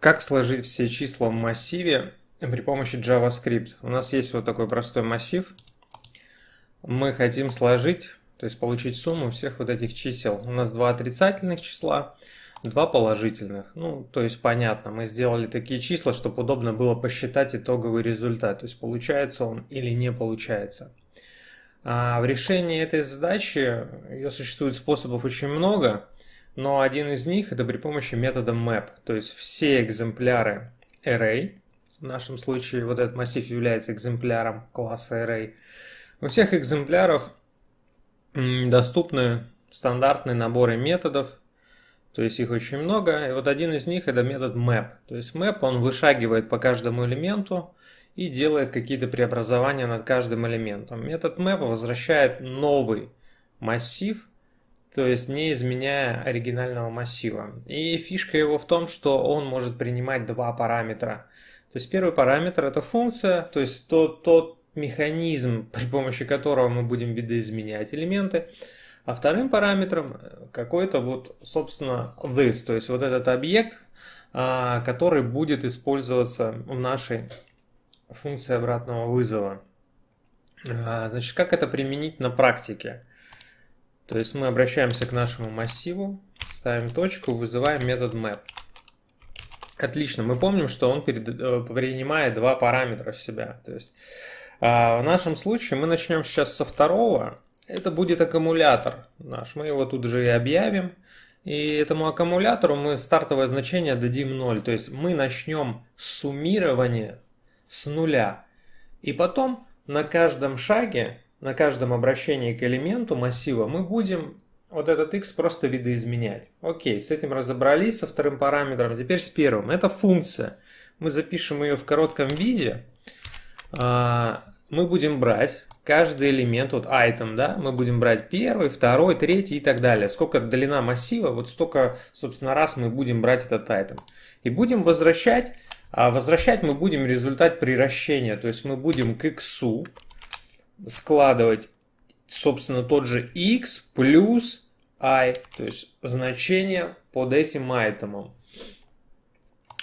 Как сложить все числа в массиве при помощи JavaScript? У нас есть вот такой простой массив. Мы хотим сложить, то есть получить сумму всех вот этих чисел. У нас два отрицательных числа, два положительных. Ну, то есть понятно, мы сделали такие числа, чтобы удобно было посчитать итоговый результат. То есть получается он или не получается. А в решении этой задачи, ее существует способов очень много – но один из них это при помощи метода map, то есть все экземпляры array, в нашем случае вот этот массив является экземпляром класса array, у всех экземпляров доступны стандартные наборы методов, то есть их очень много, и вот один из них это метод map, то есть map он вышагивает по каждому элементу, и делает какие-то преобразования над каждым элементом. Метод map возвращает новый массив то есть не изменяя оригинального массива. И фишка его в том, что он может принимать два параметра. То есть первый параметр это функция, то есть тот, тот механизм, при помощи которого мы будем видоизменять элементы. А вторым параметром какой-то вот, собственно, this, то есть вот этот объект, а, который будет использоваться в нашей функции обратного вызова. А, значит, как это применить на практике? То есть мы обращаемся к нашему массиву, ставим точку, вызываем метод map. Отлично, мы помним, что он перед, э, принимает два параметра в себя. То есть а, в нашем случае мы начнем сейчас со второго. Это будет аккумулятор наш. Мы его тут же и объявим. И этому аккумулятору мы стартовое значение дадим 0. То есть мы начнем суммирование с нуля. И потом на каждом шаге на каждом обращении к элементу массива мы будем вот этот x просто видоизменять. Окей, с этим разобрались, со вторым параметром. Теперь с первым. Это функция. Мы запишем ее в коротком виде. А, мы будем брать каждый элемент, вот item, да, мы будем брать первый, второй, третий и так далее. Сколько длина массива, вот столько, собственно, раз мы будем брать этот item. И будем возвращать, а возвращать мы будем результат приращения, то есть мы будем к иксу, складывать, собственно, тот же x плюс i, то есть значение под этим айтемом.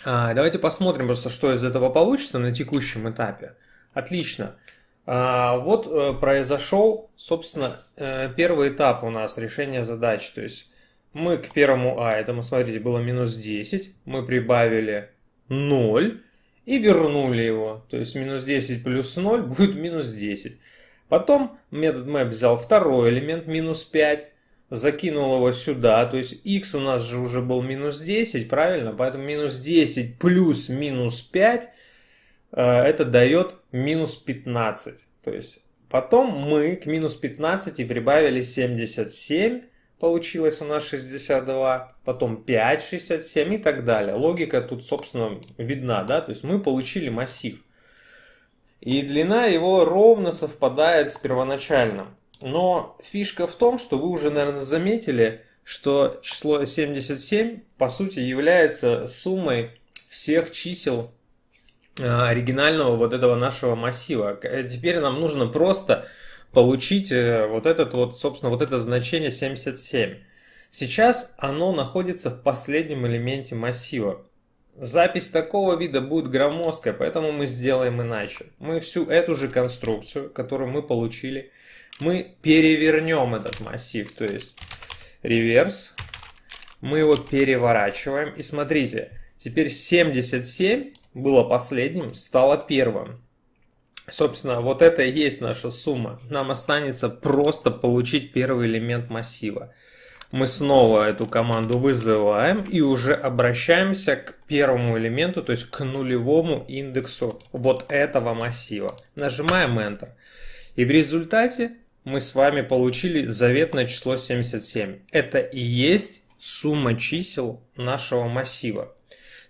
А, давайте посмотрим просто, что из этого получится на текущем этапе. Отлично. А, вот э, произошел, собственно, э, первый этап у нас решения задач. То есть мы к первому а, этому, смотрите, было минус 10, мы прибавили 0 и вернули его. То есть минус 10 плюс 0 будет минус 10. Потом метод map взял второй элемент, минус 5, закинул его сюда, то есть x у нас же уже был минус 10, правильно? Поэтому минус 10 плюс минус 5, э, это дает минус 15. То есть потом мы к минус 15 прибавили 77, получилось у нас 62, потом 5, 67 и так далее. Логика тут, собственно, видна, да, то есть мы получили массив. И длина его ровно совпадает с первоначальным. Но фишка в том, что вы уже, наверное, заметили, что число 77 по сути является суммой всех чисел а, оригинального вот этого нашего массива. Э, теперь нам нужно просто получить э, вот этот вот, собственно, вот это значение 77. Сейчас оно находится в последнем элементе массива. Запись такого вида будет громоздкая, поэтому мы сделаем иначе. Мы всю эту же конструкцию, которую мы получили, мы перевернем этот массив, то есть реверс. Мы его переворачиваем. И смотрите, теперь 77 было последним, стало первым. Собственно, вот это и есть наша сумма. Нам останется просто получить первый элемент массива мы снова эту команду вызываем и уже обращаемся к первому элементу, то есть к нулевому индексу вот этого массива. Нажимаем Enter. И в результате мы с вами получили заветное число 77. Это и есть сумма чисел нашего массива.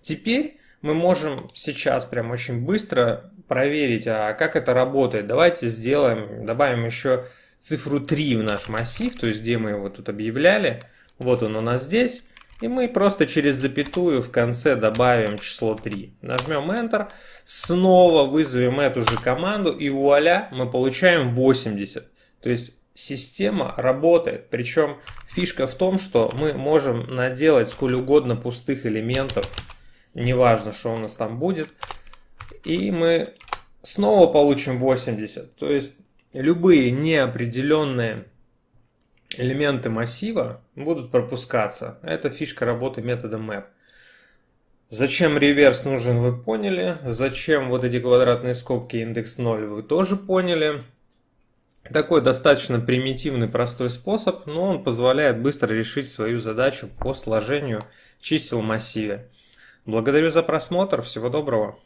Теперь мы можем сейчас прям очень быстро проверить, а как это работает. Давайте сделаем, добавим еще цифру 3 в наш массив, то есть где мы его тут объявляли. Вот он у нас здесь. И мы просто через запятую в конце добавим число 3. Нажмем Enter, снова вызовем эту же команду и вуаля, мы получаем 80. То есть система работает. Причем фишка в том, что мы можем наделать сколь угодно пустых элементов. Неважно, что у нас там будет. И мы снова получим 80. То есть любые неопределенные элементы массива будут пропускаться. Это фишка работы метода map. Зачем реверс нужен, вы поняли. Зачем вот эти квадратные скобки индекс 0, вы тоже поняли. Такой достаточно примитивный, простой способ, но он позволяет быстро решить свою задачу по сложению чисел в массиве. Благодарю за просмотр, всего доброго!